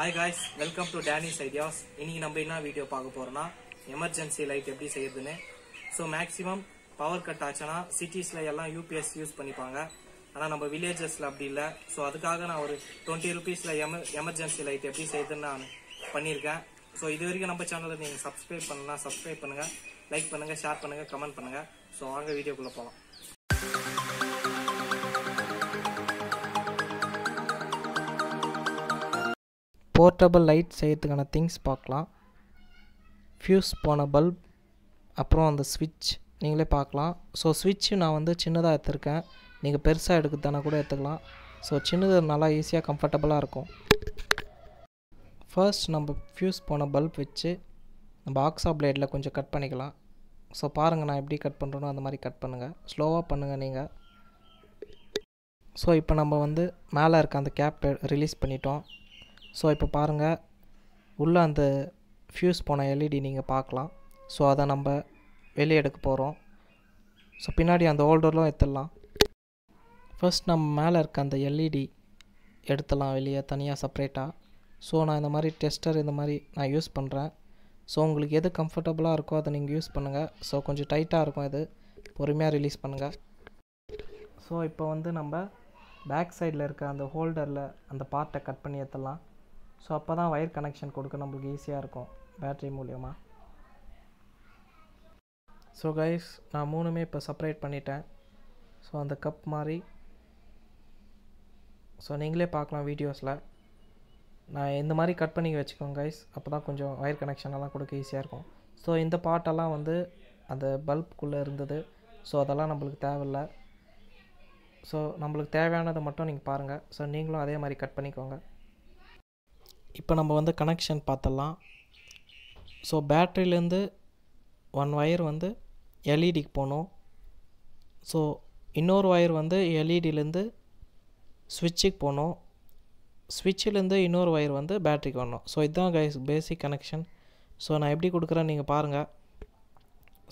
hi guys welcome to Danny's ideas இன்றைக்கி நம்ம என்ன வீடியோ பார்க்க போகிறோன்னா எமர்ஜென்சி லைட் எப்படி செய்யறதுன்னு ஸோ மேக்ஸிமம் பவர் கட் ஆச்சுன்னா சிட்டிஸில் எல்லாம் யூபிஎஸ் யூஸ் பண்ணிப்பாங்க ஆனால் நம்ம வில்லேஜஸில் அப்படி இல்லை ஸோ அதுக்காக நான் ஒரு டுவெண்ட்டி ருபீஸில் எம எமர்ஜென்சி லைட் எப்படி செய்யுதுன்னு நான் பண்ணியிருக்கேன் ஸோ இது வரைக்கும் நம்ம சேனலில் நீங்கள் சப்ஸ்கிரைப் பண்ணலாம் சப்ஸ்கிரைப் பண்ணுங்கள் லைக் பண்ணுங்கள் ஷேர் பண்ணுங்கள் கமெண்ட் பண்ணுங்கள் ஸோ வாங்க வீடியோக்குள்ளே போகலாம் போர்ட்டபுள் லைட் செய்கிறதுக்கான திங்ஸ் பார்க்கலாம் ஃப்யூஸ் போன பல்ப் அப்புறம் அந்த ஸ்விட்ச் நீங்களே பார்க்கலாம் ஸோ ஸ்விட்ச் நான் வந்து சின்னதாக எடுத்துருக்கேன் நீங்கள் பெருசாக எடுக்கிறதானா கூட எடுத்துக்கலாம் ஸோ சின்னது நல்லா ஈஸியாக கம்ஃபர்டபுளாக இருக்கும் ஃபர்ஸ்ட் நம்ம ஃப்யூஸ் போன பல்ப் வச்சு நம்ம ஆக்ஸா பிளேடில் கொஞ்சம் கட் பண்ணிக்கலாம் ஸோ பாருங்கள் நான் எப்படி கட் பண்ணுறனோ அந்த மாதிரி கட் பண்ணுங்கள் ஸ்லோவாக பண்ணுங்கள் நீங்கள் ஸோ இப்போ நம்ம வந்து மேலே இருக்க அந்த கேப் ரிலீஸ் பண்ணிட்டோம் ஸோ இப்போ பாருங்கள் உள்ளே அந்த ஃப்யூஸ் போன எல்இடி e நீங்கள் பார்க்கலாம் ஸோ அதை நம்ம வெளியே எடுக்க போகிறோம் ஸோ பின்னாடி அந்த ஹோல்டர்லாம் எடுத்துடலாம் ஃபர்ஸ்ட் நம்ம மேலே இருக்க அந்த எல்இடி e எடுத்துடலாம் வெளியே தனியாக செப்ரேட்டாக ஸோ நான் இந்த மாதிரி டெஸ்டர் இந்த மாதிரி நான் யூஸ் பண்ணுறேன் ஸோ உங்களுக்கு எது கம்ஃபர்டபுளாக இருக்கோ அதை நீங்கள் யூஸ் பண்ணுங்கள் ஸோ கொஞ்சம் டைட்டாக இருக்கும் இது பொறுமையாக ரிலீஸ் பண்ணுங்கள் ஸோ இப்போ வந்து நம்ம பேக் சைடில் இருக்க அந்த ஹோல்டரில் அந்த பார்ட்டை கட் பண்ணி ஏற்றலாம் ஸோ அப்போ தான் ஒயர் கனெக்ஷன் கொடுக்க நம்மளுக்கு ஈஸியாக இருக்கும் பேட்ரி மூலியமாக ஸோ கைஸ் நான் மூணுமே இப்போ செப்பரேட் பண்ணிட்டேன் ஸோ அந்த கப் மாதிரி ஸோ நீங்களே பார்க்கலாம் வீடியோஸில் நான் இந்த மாதிரி கட் பண்ணி வச்சுக்கோங்க கைஸ் அப்போ தான் கொஞ்சம் ஒயர் கனெக்ஷனெல்லாம் கொடுக்க ஈஸியாக இருக்கும் ஸோ இந்த பாட்டெல்லாம் வந்து அந்த பல்புக்குள்ளே இருந்தது ஸோ அதெல்லாம் நம்மளுக்கு தேவையில்லை ஸோ நம்மளுக்கு தேவையானதை மட்டும் நீங்கள் பாருங்கள் ஸோ நீங்களும் அதே மாதிரி கட் பண்ணிக்கோங்க இப்போ நம்ம வந்து கனெக்ஷன் பார்த்துடலாம் ஸோ பேட்ரியிலேருந்து ஒன் ஒயர் வந்து எல்இடிக்கு e போகணும் ஸோ இன்னொரு ஒயர் வந்து எல்இடியிலேருந்து e சுவிட்சுக்கு போகணும் சுவிட்சிலேருந்து இன்னொரு ஒயர் வந்து பேட்ரிக்கு வரணும் ஸோ இதுதான் கைஸ் பேசிக் கனெக்ஷன் ஸோ நான் எப்படி கொடுக்குறேன் நீங்கள் பாருங்கள்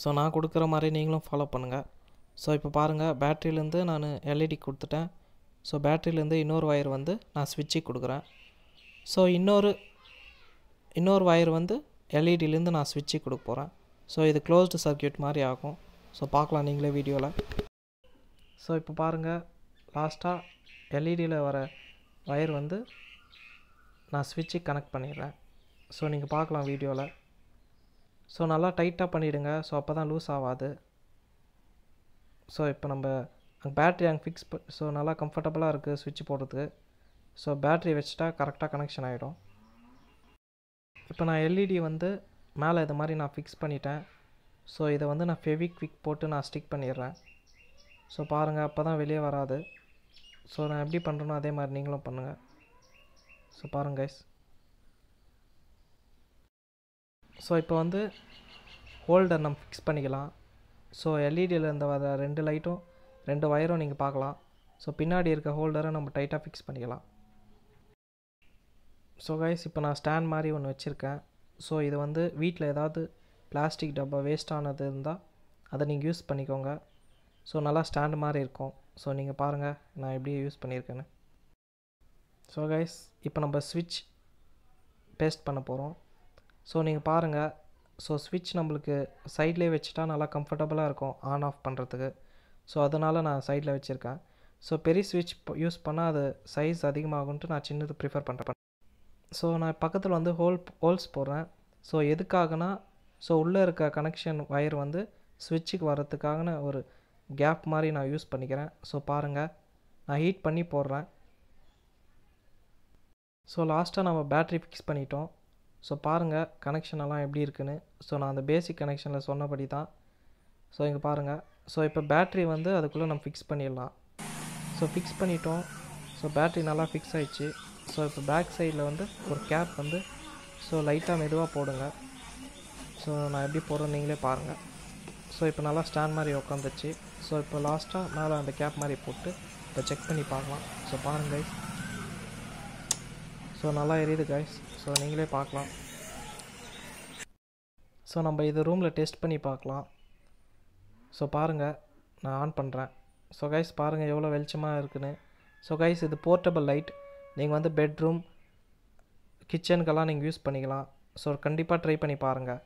ஸோ நான் கொடுக்குற மாதிரி நீங்களும் ஃபாலோ பண்ணுங்கள் ஸோ இப்போ பாருங்கள் பேட்ரியிலேருந்து நான் e எல்இடி கொடுத்துட்டேன் ஸோ பேட்ரியிலேருந்து இன்னொரு ஒயர் வந்து நான் சுவிட்சுக்கு கொடுக்குறேன் ஸோ இன்னொரு இன்னொரு ஒயர் வந்து எல்இடிலேருந்து e நான் ஸ்விட்சு கொடுக்க போகிறேன் ஸோ இது க்ளோஸ்டு சர்க்கியூட் மாதிரி ஆகும் ஸோ பார்க்கலாம் நீங்களே வீடியோவில் ஸோ இப்போ பாருங்கள் e லாஸ்ட்டாக எல்இடியில் வர ஒயர் வந்து நான் ஸ்விட்சு கனெக்ட் பண்ணிடுறேன் ஸோ நீங்கள் பார்க்கலாம் வீடியோவில் ஸோ நல்லா டைட்டாக பண்ணிவிடுங்க ஸோ அப்போ தான் லூஸ் ஆகாது ஸோ இப்போ நம்ம அங்கே பேட்ரி அங்கே ஃபிக்ஸ் ஸோ நல்லா கம்ஃபர்டபுளாக இருக்குது ஸ்விட்ச் போடுறதுக்கு ஸோ பேட்ரி வச்சுட்டா கரெக்டாக கனெக்ஷன் ஆகிடும் இப்போ நான் எல்இடி e வந்து மேலே இது மாதிரி நான் ஃபிக்ஸ் பண்ணிட்டேன் ஸோ இதை வந்து நான் ஃபெவிக் விக் போட்டு நான் ஸ்டிக் பண்ணிடுறேன் ஸோ பாருங்கள் அப்போ தான் வெளியே வராது ஸோ நான் எப்படி பண்ணுறேனோ அதே மாதிரி நீங்களும் பண்ணுங்கள் ஸோ பாருங்கள் கைஸ் ஸோ இப்போ வந்து ஹோல்டர் நம்ம ஃபிக்ஸ் பண்ணிக்கலாம் ஸோ எல்இடியில் e இருந்த வர ரெண்டு லைட்டும் ரெண்டு ஒயரும் நீங்கள் பார்க்கலாம் ஸோ பின்னாடி இருக்க ஹோல்டரை நம்ம டைட்டாக ஃபிக்ஸ் பண்ணிக்கலாம் ஸோ கைஸ் இப்போ நான் ஸ்டாண்ட் மாதிரி ஒன்று வச்சுருக்கேன் ஸோ இது வந்து வீட்டில் ஏதாவது பிளாஸ்டிக் டப்பா வேஸ்ட் ஆனது இருந்தால் அதை நீங்கள் யூஸ் பண்ணிக்கோங்க ஸோ நல்லா ஸ்டாண்ட் மாதிரி இருக்கும் ஸோ நீங்கள் பாருங்கள் நான் எப்படி யூஸ் பண்ணியிருக்கேன்னு ஸோ கைஸ் இப்போ நம்ம ஸ்விட்ச் பேஸ்ட் பண்ண போகிறோம் ஸோ நீங்கள் பாருங்கள் ஸோ ஸ்விட்ச் நம்மளுக்கு சைட்லேயே வச்சுட்டா நல்லா கம்ஃபர்டபுளாக இருக்கும் ஆன் ஆஃப் பண்ணுறதுக்கு ஸோ அதனால் நான் சைடில் வச்சுருக்கேன் ஸோ பெரிய ஸ்விட்ச் யூஸ் பண்ணால் அது சைஸ் அதிகமாகும்ட்டு நான் சின்னது ப்ரிஃபர் பண்ணுறேன் ஸோ நான் பக்கத்தில் வந்து ஹோல் ஹோல்ஸ் போடுறேன் ஸோ எதுக்காகனா ஸோ உள்ளே இருக்க கனெக்ஷன் ஒயர் வந்து ஸ்விட்சுக்கு வர்றதுக்காகன ஒரு கேப் மாதிரி நான் யூஸ் பண்ணிக்கிறேன் ஸோ பாருங்கள் நான் ஹீட் பண்ணி போடுறேன் ஸோ லாஸ்ட்டாக நம்ம பேட்ரி ஃபிக்ஸ் பண்ணிட்டோம் ஸோ பாருங்கள் கனெக்ஷன் எல்லாம் எப்படி இருக்குன்னு ஸோ நான் அந்த பேசிக் கனெக்ஷனில் சொன்னபடி தான் ஸோ இங்கே பாருங்கள் ஸோ இப்போ பேட்ரி வந்து அதுக்குள்ளே நம்ம ஃபிக்ஸ் பண்ணிடலாம் ஸோ ஃபிக்ஸ் பண்ணிட்டோம் ஸோ பேட்ரி நல்லா ஃபிக்ஸ் ஆயிடுச்சு ஸோ இப்போ பேக் சைடில் வந்து ஒரு கேப் வந்து ஸோ லைட்டாக மெதுவாக போடுங்க ஸோ நான் எப்படி போடுறேன் நீங்களே பாருங்கள் ஸோ இப்போ நல்லா ஸ்டாண்ட் மாதிரி உட்காந்துச்சு ஸோ இப்போ லாஸ்ட்டாக மேலே அந்த கேப் மாதிரி போட்டு இப்போ செக் பண்ணி பார்க்கலாம் ஸோ பாருங்கள் கைஸ் ஸோ நல்லா எரியுது கைஸ் ஸோ நீங்களே பார்க்கலாம் ஸோ நம்ம இது ரூமில் டெஸ்ட் பண்ணி பார்க்கலாம் ஸோ பாருங்கள் நான் ஆன் பண்ணுறேன் ஸோ கைஸ் பாருங்கள் எவ்வளோ வெளிச்சமாக இருக்குதுன்னு ஸோ கைஸ் இது போர்ட்டபிள் லைட் நீங்கள் வந்து பெட்ரூம் கிச்சனுக்கெல்லாம் நீங்கள் யூஸ் பண்ணிக்கலாம் ஸோ கண்டிப்பாக ட்ரை பண்ணி பாருங்கள்